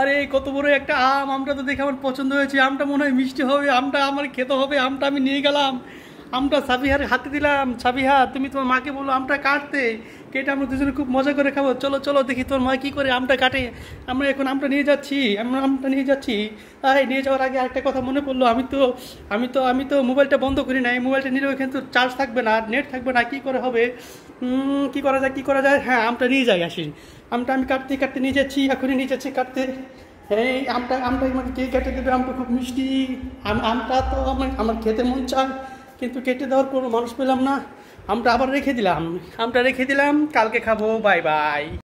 আরে কত বড় একটা আম আমটা তো দেখে আমার পছন্দ হয়েছে আমটা মনে হয় মিষ্টি হবে আমটা আমার খেতে হবে আমটা আমি নিয়ে গেলাম আমটা সাবিহার হাতে দিলাম সাবিহা তুমি তোমার মাকে বলো আমটা কাটতে কেটে আমরা দুজনে খুব মজা করে খাবো চলো চলো দেখি তোমার মা কী করে আমটা কাটে আমরা এখন আমটা নিয়ে যাচ্ছি আমরা আমটা নিয়ে যাচ্ছি তাই নিয়ে যাওয়ার আগে আরেকটা কথা মনে পড়লো আমি তো আমি তো আমি তো মোবাইলটা বন্ধ করি নাই মোবাইলটা নিলেও কিন্তু তো চার্জ থাকবে না নেট থাকবে না কী করে হবে কী করা যায় কী করা যায় হ্যাঁ আমটা নিয়ে যাই আসি আমটা আমি কাটতে কাটতে নিয়ে যাচ্ছি এখনই নিয়ে যাচ্ছি কাটতে এই আমটা আমটা মানে কে কেটে দেবে আমটা খুব মিষ্টি আমটা তো আমার আমার খেতে মন চায় কিন্তু কেটে দেওয়ার কোনো মানুষ পেলাম না আমটা আবার রেখে দিলাম আমটা রেখে দিলাম কালকে খাবো বাই বাই